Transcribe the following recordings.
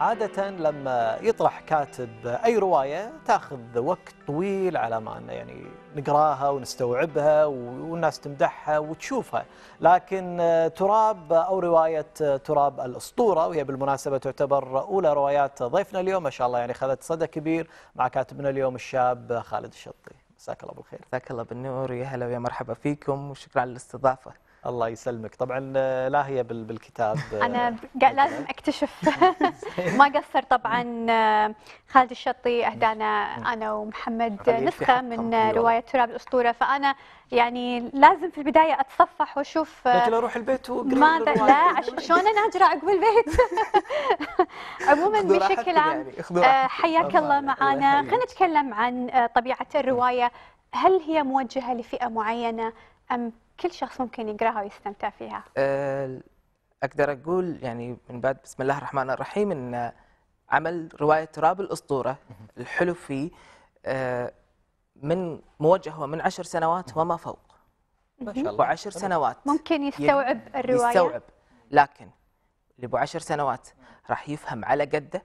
عادة لما يطرح كاتب أي رواية تاخذ وقت طويل على ما يعني نقراها ونستوعبها والناس تمدحها وتشوفها لكن تراب أو رواية تراب الأسطورة وهي بالمناسبة تعتبر أولى روايات ضيفنا اليوم ما شاء الله يعني خذت صدى كبير مع كاتبنا اليوم الشاب خالد الشطي مساك الله بالخير مساك الله بالنور يا هلا ويا مرحبا فيكم وشكرا على الاستضافة الله يسلمك طبعا آه، لا هي بالكتاب آه، انا يعني لازم اكتشف ما قصر طبعا آه، خالد الشطي اهدانا انا ومحمد نسخه من أيوة. روايه تراب الاسطوره فانا يعني لازم في البدايه اتصفح واشوف لكن اروح البيت ماذا لا شلون انا اجرى عقب البيت عموما بشكل عام يعني، حياك الله معنا خلينا نتكلم عن طبيعه الروايه هل هي موجهه لفئه معينه ام كل شخص ممكن يقراها ويستمتع فيها؟ آه، اقدر اقول يعني من بعد بسم الله الرحمن الرحيم ان عمل روايه تراب الاسطوره الحلو فيه آه، من موجه هو من عشر سنوات وما فوق ما شاء الله عشر سنوات ممكن يستوعب الروايه يستوعب لكن اللي ابو عشر سنوات راح يفهم على قده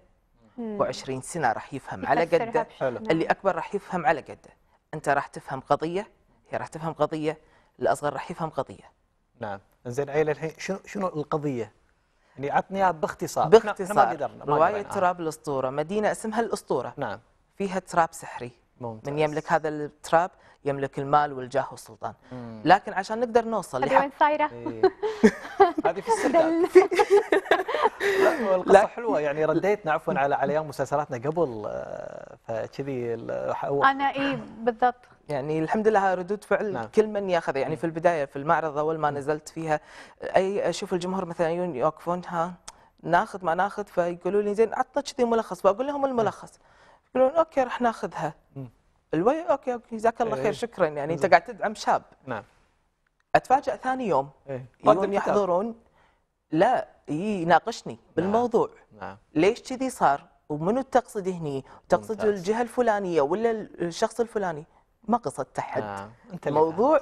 ابو 20 سنه راح يفهم على قده اللي اكبر راح يفهم على قده انت راح تفهم قضيه هي راح تفهم قضيه الاصغر راح يفهم قضيه نعم زين عيل الحين شنو شنو القضيه يعني عطني اياها باختصار باختصار ما قدرنا روايه تراب آه. الاسطوره مدينه اسمها الاسطوره نعم فيها تراب سحري ممتاز. من يملك هذا التراب يملك المال والجاه والسلطان مم. لكن عشان نقدر نوصل هذه وين صايره إيه. هذه في السرداب والقصه حلوه يعني رديتنا عفوا على على ايام مسلسلاتنا قبل آه، فكذي انا اي بالضبط يعني الحمد لله ردود فعل نعم. كل من ياخذ يعني في البدايه في المعرض اول ما نزلت فيها اي اشوف الجمهور مثلا يوقفون ها ناخذ ما ناخذ فيقولوا لي زين عطنا كذي ملخص بقول لهم الملخص يقولون اوكي راح ناخذها الوي اوكي اوكي جزاك الله خير إيه. شكرا يعني انت قاعد تدعم شاب نعم اتفاجئ ثاني يوم إيه؟ يوم يحضرون لا يناقشني نعم. بالموضوع نعم. ليش كذي صار ومنو تقصد هني تقصد الجهه الفلانيه ولا الشخص الفلاني ما قصدت احد آه. موضوع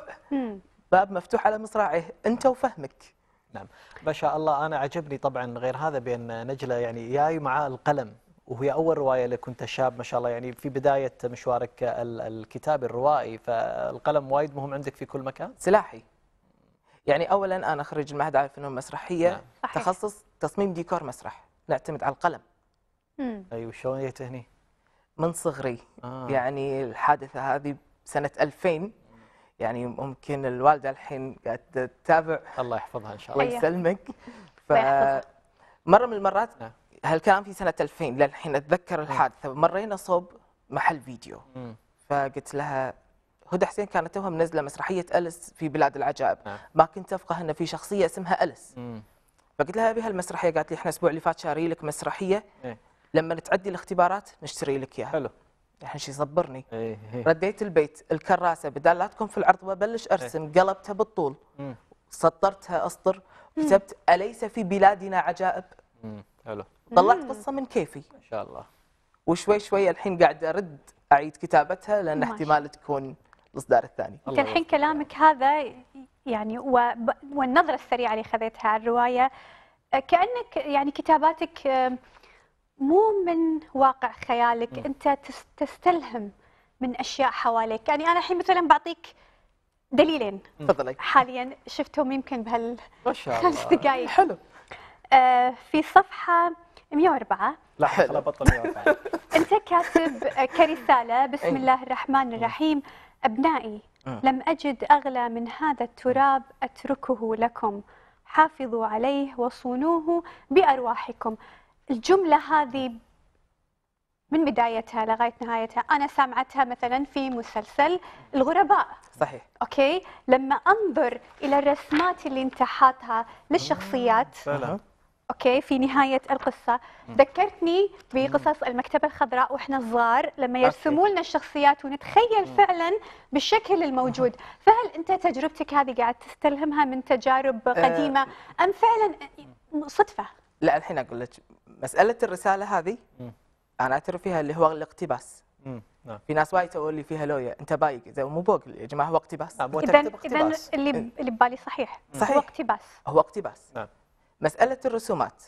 باب مفتوح على مصراعيه انت وفهمك نعم ما شاء الله انا عجبني طبعا غير هذا بان نجله يعني جاي مع القلم وهي اول روايه لك كنت شاب ما شاء الله يعني في بدايه مشوارك الكتابي الروائي فالقلم وايد مهم عندك في كل مكان سلاحي يعني اولا انا خريج المعهد على الفنون المسرحيه نعم. تخصص تصميم ديكور مسرح نعتمد على القلم امم ايوه شلون جيت هني من صغري آه. يعني الحادثه هذه سنه 2000 يعني ممكن الوالده الحين قاعده تتابع الله يحفظها ان شاء الله ويسلمك ف مره من المرات نعم. هالكلام في سنه 2000 للحين اتذكر نعم. الحادثه مرينا صوب محل فيديو فقلت لها هدى حسين كانت توها منزله مسرحيه اليس في بلاد العجائب نعم. ما كنت افقه ان في شخصيه اسمها اليس فقلت لها ابي هالمسرحيه قالت لي احنا الاسبوع اللي فات شاري لك مسرحيه إيه. لما تعدي الاختبارات نشتري لك اياها حلو الحين شي صبرني إيه، إيه. رديت البيت الكراسه بدال لا تكون في العرض ببلش ارسم إيه. قلبتها بالطول سطرتها اسطر كتبت اليس في بلادنا عجائب حلو طلعت قصه من كيفي ما شاء الله وشوي شوي الحين قاعد ارد اعيد كتابتها لان احتمال تكون الاصدار الثاني يمكن الحين كلامك هذا يعني والنظره السريعه اللي خذيتها على الروايه كانك يعني كتاباتك مو من واقع خيالك انت تستلهم من اشياء حواليك يعني انا الحين مثلا بعطيك دليلين تفضلي حاليا شفتهم يمكن بهال خمس دقائق حلو آه في صفحه 104 لا حلو بطل 104 انت كاتب كرساله بسم الله الرحمن الرحيم ابنائي لم اجد اغلى من هذا التراب اتركه لكم حافظوا عليه وصونوه بارواحكم الجملة هذه من بدايتها لغايه نهايتها انا سامعتها مثلا في مسلسل الغرباء صحيح اوكي لما انظر الى الرسمات اللي انت حاطها للشخصيات اوكي في نهايه القصه ذكرتني بقصص المكتبه الخضراء واحنا صغار لما يرسموا لنا الشخصيات ونتخيل فعلا بالشكل الموجود فهل انت تجربتك هذه قاعد تستلهمها من تجارب آه. قديمه ام فعلا صدفه لا الحين اقول لك مساله الرساله هذه انا اعترف فيها اللي هو الاقتباس نعم. في ناس وايد تقول لي فيها لويا انت بايق اذا مو بوق يا جماعه هو اقتباس اذا نعم، اذا اللي إيه. اللي ببالي صحيح. صحيح هو اقتباس هو اقتباس نعم. مساله الرسومات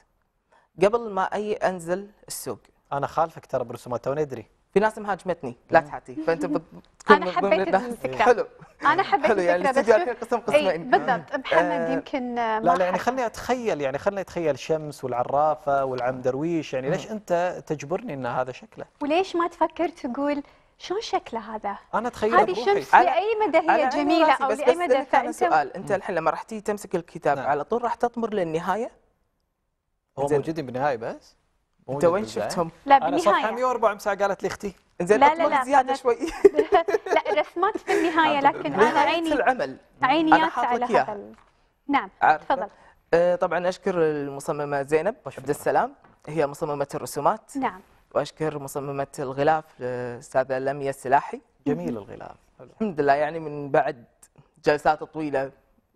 قبل ما اي انزل السوق انا خالفك ترى بالرسومات توني ادري في ناس مهاجمتني لا تحاتي فانت بتكون انا حبيت الفكره حلو انا حبيت حلو يعني الفكره بس قسم إيه، قسمين بالضبط آه. محمد يمكن لا لا يعني خلني اتخيل يعني خلني اتخيل شمس والعرافه والعم درويش يعني ليش انت تجبرني ان هذا شكله وليش ما تفكر تقول شلون شكله هذا؟ انا اتخيل هذه الشمس لاي مدى هي جميله او لاي مدى فانت سؤال انت الحين لما راح تيجي تمسك الكتاب نعم. على طول راح تطمر للنهايه؟ هو موجودين بالنهايه بس؟ انت وين شفتهم؟ لا بالنهايه انا صفحه 104 امساء قالت لي اختي زين لا لا لا زياده شوي لا الرسمات في النهايه لكن انا عيني العمل عينيات على هذا نعم تفضل آه طبعا اشكر المصممه زينب عبد السلام هي مصممه الرسومات نعم واشكر مصممه الغلاف الاستاذه لميا السلاحي جميل الغلاف الحمد لله يعني من بعد جلسات طويله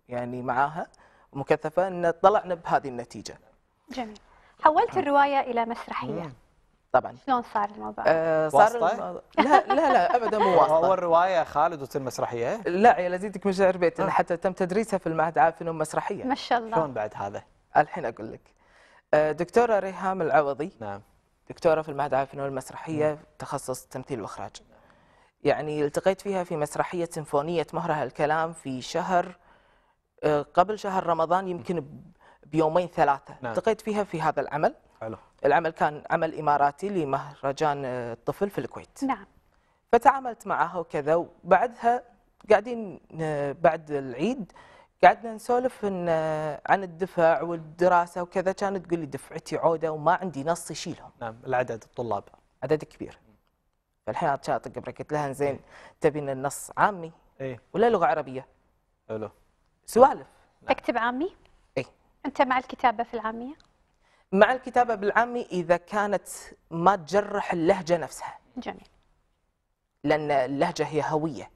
يعني معاها مكثفه ان طلعنا بهذه النتيجه جميل حولت الروايه الى مسرحيه طبعا شلون صار الموضوع؟ آه صار لا لا لا ابدا مو واسطه هو الروايه خالد وتصير مسرحيه؟ لا يا لزيدك مشاعر بيت آه. حتى تم تدريسها في المعهد عارف انه مسرحيه ما شاء الله شلون بعد هذا؟ الحين اقول لك آه، دكتوره ريهام العوضي نعم دكتوره في المعهد عارف انه المسرحيه نعم. تخصص تمثيل واخراج يعني التقيت فيها في مسرحيه سيمفونيه مهرها الكلام في شهر آه، قبل شهر رمضان يمكن بيومين ثلاثه نعم. التقيت فيها في هذا العمل حلو. العمل كان عمل اماراتي لمهرجان آه، الطفل في الكويت نعم فتعاملت معها وكذا وبعدها قاعدين آه، بعد العيد قعدنا نسولف ان آه، عن الدفع والدراسه وكذا كانت تقول لي دفعتي عوده وما عندي نص يشيلهم نعم العدد الطلاب عدد كبير فالحين اطق قلت لها زين إيه. تبين النص عامي ايه ولا لغه عربيه؟ الو سوالف نعم. تكتب عامي؟ أنت مع الكتابة في العامية؟ مع الكتابة بالعامي إذا كانت ما تجرح اللهجة نفسها جميل لأن اللهجة هي هوية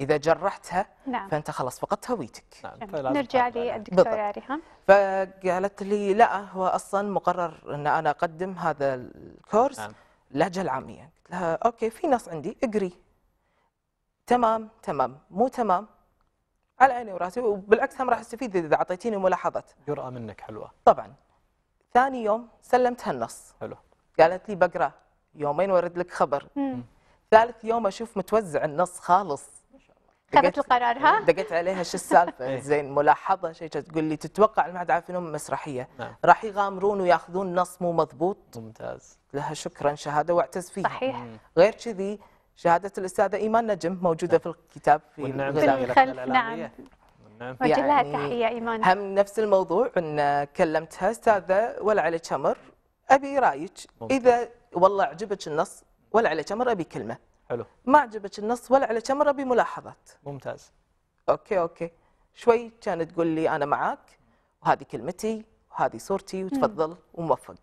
إذا جرحتها نعم. فأنت خلاص فقدت هويتك نعم. نرجع للدكتورة يعني. ريهام فقالت لي لا هو أصلا مقرر أن أنا أقدم هذا الكورس نعم. لهجة العامية قلت لها أوكي في ناس عندي اقري تمام تمام مو تمام على عيني وراسي وبالعكس هم راح استفيد اذا اعطيتيني ملاحظات جرأة منك حلوة طبعا ثاني يوم سلمتها النص حلو قالت لي بقراه يومين وارد لك خبر مم. ثالث يوم اشوف متوزع النص خالص خذت القرار ها؟ دقيت عليها شو السالفه إيه. زين ملاحظه شيء تقول لي تتوقع المعهد عارفينهم مسرحيه نعم. راح يغامرون وياخذون نص مو مضبوط ممتاز لها شكرا شهاده واعتز فيه صحيح غير كذي شهاده الاستاذه ايمان نجم موجوده نعم. في الكتاب في الخلف نعم وجلها يعني تحيه ايمان هم نفس الموضوع ان كلمتها استاذه ولا عليك امر ابي رايك اذا والله عجبك النص ولا عليك امر ابي كلمه حلو ما عجبك النص ولا عليك امر ابي ملاحظات ممتاز اوكي اوكي شوي كانت تقول لي انا معك وهذه كلمتي وهذه صورتي وتفضل وموفق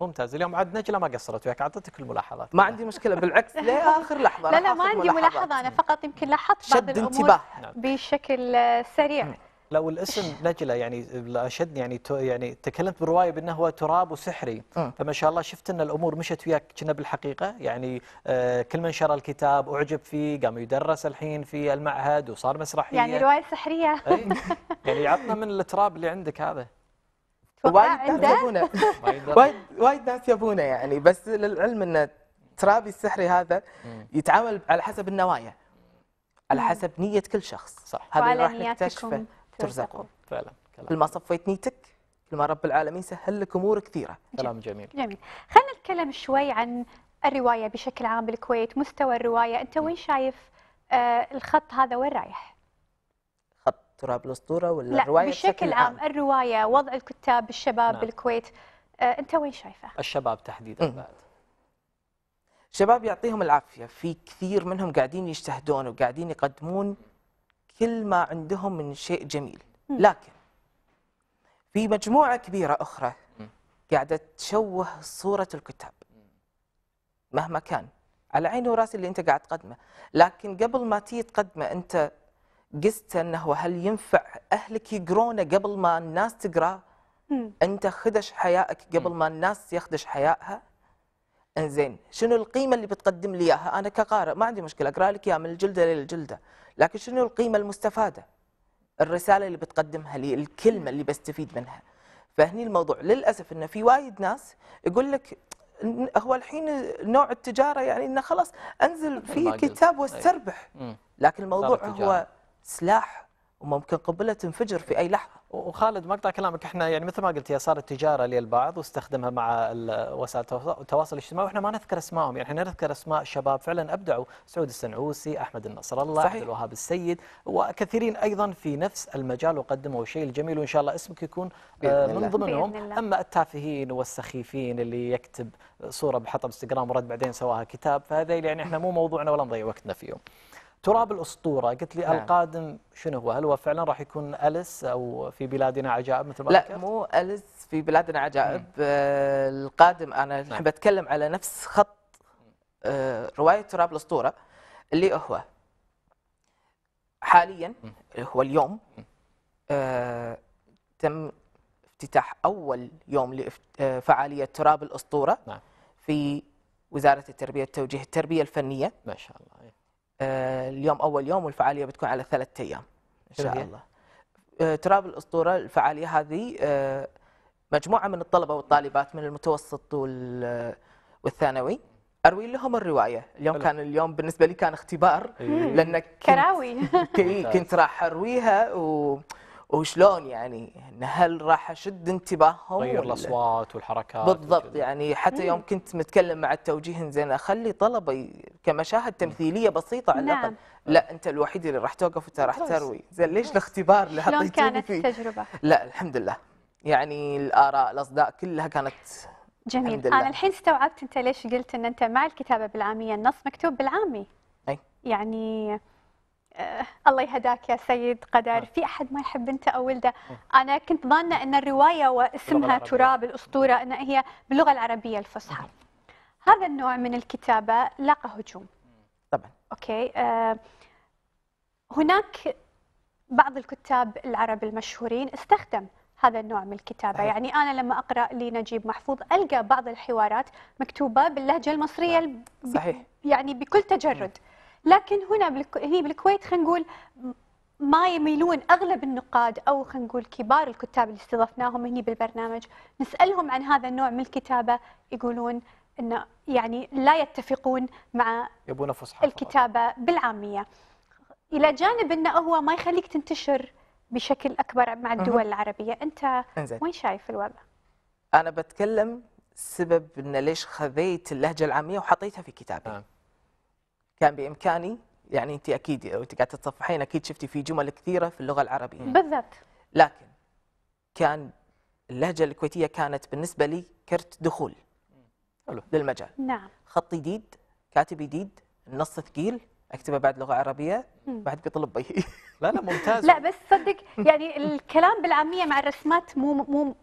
ممتاز اليوم عاد نجله ما قصرت وياك اعطتك الملاحظات ما عندي مشكله بالعكس لاخر لحظه لا لا ما عندي ملاحظه انا فقط يمكن لاحظت بعض الامور نعم. بشكل سريع لو الاسم نجله يعني اشد يعني يعني تكلمت بالروايه بانه هو تراب وسحري فما شاء الله شفت ان الامور مشت وياك كنا بالحقيقه يعني آه، كل من شرى الكتاب اعجب فيه قام يدرس الحين في المعهد وصار مسرحيه يعني روايه سحريه إيه. يعني عطنا من التراب اللي عندك هذا وايد ناس يبونه وايد ناس يبونه يعني بس للعلم ان الترابي السحري هذا يتعامل على حسب النوايا على حسب نية كل شخص صح هذا اللي راح نكتشفه ترزقون فعلا كل ما صفيت نيتك كل ما رب العالمين سهل لك امور كثيره كلام جميل جميل خلينا نتكلم شوي عن الروايه بشكل عام بالكويت مستوى الروايه انت وين شايف آه الخط هذا وين رايح تراب الاسطوره ولا لا الروايه بشكل, بشكل عام, عام الروايه وضع الكتاب الشباب نعم. بالكويت آه انت وين شايفه الشباب تحديدا بعد شباب يعطيهم العافيه في كثير منهم قاعدين يجتهدون وقاعدين يقدمون كل ما عندهم من شيء جميل م. لكن في مجموعه كبيره اخرى م. قاعده تشوه صوره الكتاب مهما كان على عيني وراسي اللي انت قاعد تقدمه لكن قبل ما تيجي تقدمه انت قست انه هل ينفع اهلك يقرونه قبل ما الناس تقراه؟ انت خدش حيائك قبل ما الناس يخدش حيائها؟ انزين شنو القيمه اللي بتقدم لي اياها؟ انا كقارئ ما عندي مشكله اقرا لك اياها من الجلده للجلده، لكن شنو القيمه المستفاده؟ الرساله اللي بتقدمها لي، الكلمه اللي بستفيد منها. فهني الموضوع للاسف انه في وايد ناس يقول لك هو الحين نوع التجاره يعني انه خلاص انزل في كتاب طيب. واستربح لكن الموضوع هو سلاح وممكن قنبله تنفجر في اي لحظه. وخالد مقطع كلامك احنا يعني مثل ما قلت هي صارت تجاره للبعض واستخدمها مع وسائل التواصل الاجتماعي واحنا ما نذكر اسمائهم يعني احنا نذكر اسماء شباب فعلا ابدعوا سعود السنعوسي، احمد النصر الله، صحيح. عبد الوهاب السيد وكثيرين ايضا في نفس المجال وقدموا شيء الجميل وان شاء الله اسمك يكون آه، من ضمنهم اما التافهين والسخيفين اللي يكتب صوره بحطها انستغرام ورد بعدين سواها كتاب فهذا يعني احنا مو موضوعنا ولا نضيع وقتنا فيهم. تراب الاسطوره قلت لي نعم. القادم شنو هو هل هو فعلا راح يكون اليس او في بلادنا عجائب مثل ما لا مو اليس في بلادنا عجائب آه القادم انا نعم. بتكلم على نفس خط آه روايه تراب الاسطوره اللي هو حاليا هو اليوم آه تم افتتاح اول يوم لفعاليه آه، تراب الاسطوره نعم. في وزاره التربيه والتوجيه التربيه الفنيه ما شاء الله آه، اليوم اول يوم والفعاليه بتكون على ثلاثة ايام ان شاء الله آه، تراب الاسطوره الفعاليه هذه آه، مجموعه من الطلبه والطالبات من المتوسط والثانوي اروي لهم الروايه اليوم كان اليوم بالنسبه لي كان اختبار إيه. لانك كنت كراوي كنت راح ارويها و وشلون يعني هل راح اشد انتباههم غير الاصوات والحركات بالضبط يعني حتى مم. يوم كنت متكلم مع التوجيه زين اخلي طلبي كمشاهد تمثيليه بسيطه على نعم. الاقل لا انت الوحيد اللي راح توقف وانت راح تروي زين ليش الاختبار اللي شلون كانت في. التجربه لا الحمد لله يعني الاراء الاصداء كلها كانت جميل انا الحين استوعبت انت ليش قلت ان انت مع الكتابه بالعاميه النص مكتوب بالعامي اي يعني آه، الله يهداك يا سيد قدر آه. في احد ما يحب بنته او ولده آه. انا كنت ظانه ان الروايه واسمها تراب الاسطوره ان هي باللغه العربيه الفصحى هذا النوع من الكتابه لاقى هجوم طبعا اوكي آه هناك بعض الكتاب العرب المشهورين استخدم هذا النوع من الكتابه أه. يعني انا لما اقرا لنجيب محفوظ القى بعض الحوارات مكتوبه باللهجه المصريه نعم. صحيح. يعني بكل تجرد أه. لكن هنا هي بالكويت خلينا نقول ما يميلون اغلب النقاد او خلينا نقول كبار الكتاب اللي استضفناهم هني بالبرنامج نسالهم عن هذا النوع من الكتابه يقولون انه يعني لا يتفقون مع يبون فصحى الكتابه بالعاميه الى جانب انه هو ما يخليك تنتشر بشكل اكبر مع الدول العربيه انت انزل. وين شايف الوضع انا بتكلم سبب ان ليش خذيت اللهجه العاميه وحطيتها في كتابي آه. كان بامكاني يعني انت اكيد وانت قاعده تتصفحين اكيد شفتي في جمل كثيره في اللغه العربيه بالذات لكن كان اللهجه الكويتيه كانت بالنسبه لي كرت دخول حلو للمجال نعم خط جديد كاتب جديد النص ثقيل اكتبه بعد لغه عربيه بعد بيطلب بي لا لا ممتاز لا بس صدق يعني الكلام بالعاميه مع الرسمات مو مو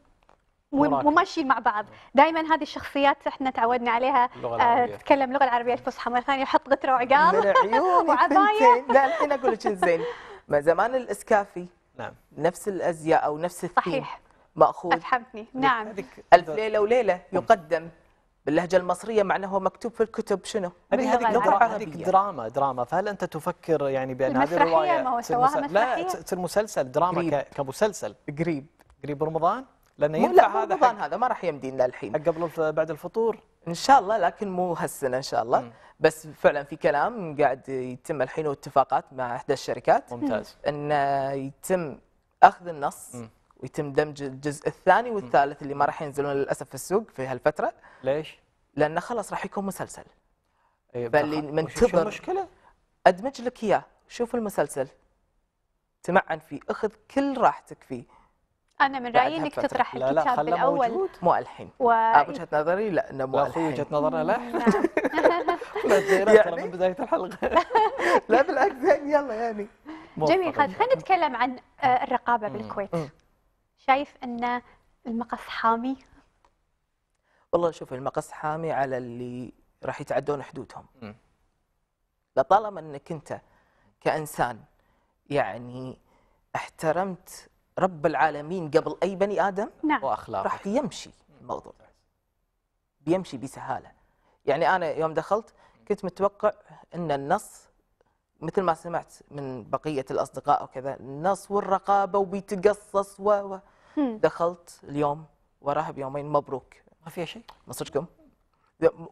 وماشيين مع بعض دائما هذه الشخصيات احنا تعودنا عليها آه تتكلم اللغه العربيه الفصحى مره ثانيه يحط غتره وعقال وعبايه لا الحين اقول لك زين ما زمان الاسكافي نعم نفس الازياء او نفس الثيم صحيح ماخوذ افهمتني نعم الف ليله وليله يقدم باللهجه المصريه معناه هو مكتوب في الكتب شنو؟ هذه هذيك دراما دراما فهل انت تفكر يعني بان هذه الروايه ما هو سواها مسرحيه لا المسلسل دراما قريب. كمسلسل قريب قريب رمضان لانه ينفع هذا رمضان هذا ما راح يمدينا الحين قبل بعد الفطور ان شاء الله لكن مو هالسنه ان شاء الله م. بس فعلا في كلام قاعد يتم الحين واتفاقات مع احدى الشركات ممتاز ان يتم اخذ النص م. ويتم دمج الجزء الثاني والثالث اللي ما راح ينزلون للاسف في السوق في هالفتره ليش لانه خلاص راح يكون مسلسل إيه، فاللي منتظر مشكله ادمج لك اياه شوف المسلسل تمعن فيه اخذ كل راحتك فيه انا من رايي انك تطرح لا الكتاب لا الاول موجود. الحين و... آه، وجهه نظري لا انه الحين وجهه نظرنا لا نعم. يعني من بدايه الحلقه لا بالعكس يعني يلا يعني جميل خلينا نتكلم عن آه، الرقابه بالكويت شايف ان المقص حامي والله شوف المقص حامي على اللي راح يتعدون حدودهم لطالما انك انت كانسان يعني احترمت رب العالمين قبل أي بني آدم نعم. وأخلاقه راح يمشي الموضوع بيمشي بسهالة يعني أنا يوم دخلت كنت متوقع أن النص مثل ما سمعت من بقية الأصدقاء وكذا النص والرقابة وبيتقصص و و دخلت اليوم وراها بيومين مبروك ما فيها شيء مصركم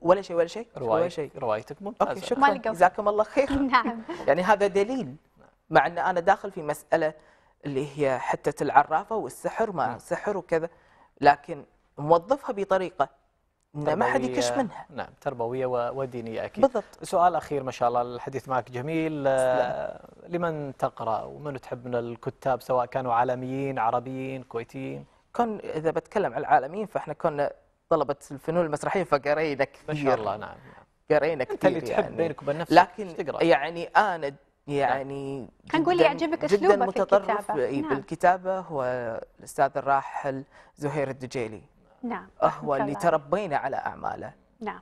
ولا شيء ولا شيء رواية ولا شيء روايتك ممتازة أوكي شكرا جزاكم الله خير نعم يعني هذا دليل مع أن أنا داخل في مسألة اللي هي حتة العرافة والسحر ما نعم. سحر وكذا لكن موظفها بطريقة ما حد يكش منها نعم تربوية ودينية أكيد بالضبط سؤال أخير ما شاء الله الحديث معك جميل آه، سلام. لمن تقرأ ومن تحب من الكتاب سواء كانوا عالميين عربيين كويتيين كون إذا بتكلم عن العالميين فإحنا كنا طلبة الفنون المسرحية فقرينا كثير ما شاء الله نعم قرينا كثير انت اللي تحب يعني بينك وبين نفسك لكن تقرأ. يعني انا نعم. يعني نقول يعجبك اسلوبه جدا متطرف في بالكتابه, نعم. بالكتابة هو الاستاذ الراحل زهير الدجيلي نعم هو اللي تربينا على اعماله نعم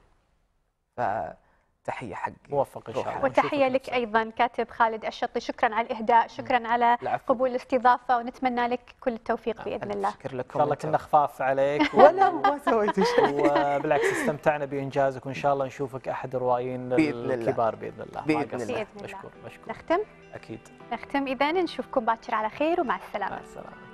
ف تحيه حقي موفق ان شاء الله وتحيه لك ايضا كاتب خالد الشطي شكرا على الاهداء شكرا على العفو. قبول الاستضافه ونتمنى لك كل التوفيق باذن الله شكرا لكم ان شاء الله كنا خفاف عليك و... ولا ما سويت شيء وبالعكس استمتعنا بانجازك وان شاء الله نشوفك احد الروائيين الكبار باذن الله باذن الله مشكور مشكور نختم اكيد نختم اذا نشوفكم باكر على خير ومع السلامه مع السلامه